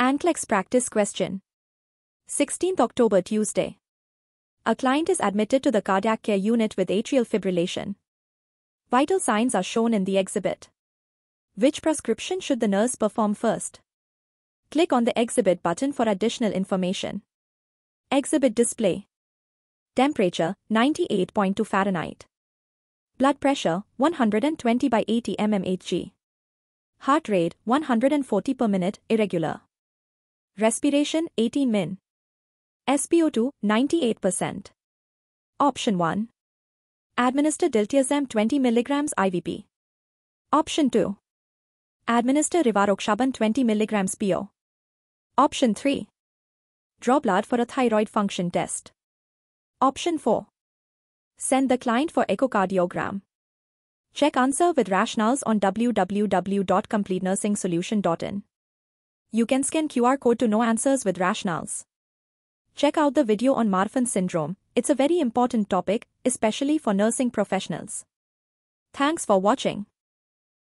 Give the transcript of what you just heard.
Antlex practice question. 16th October Tuesday. A client is admitted to the cardiac care unit with atrial fibrillation. Vital signs are shown in the exhibit. Which prescription should the nurse perform first? Click on the exhibit button for additional information. Exhibit display. Temperature 98.2 Fahrenheit. Blood pressure 120 by 80 mmHg. Heart rate 140 per minute irregular. Respiration 18 min. SpO2 98%. Option 1. Administer diltiazem 20 mg IVP. Option 2. Administer rivaroxaban 20 mg PO. Option 3. Draw blood for a thyroid function test. Option 4. Send the client for echocardiogram. Check answer with rationales on www.completenursing.solution.in. You can scan QR code to know answers with rationales. Check out the video on Marfan syndrome, it's a very important topic, especially for nursing professionals. Thanks for watching.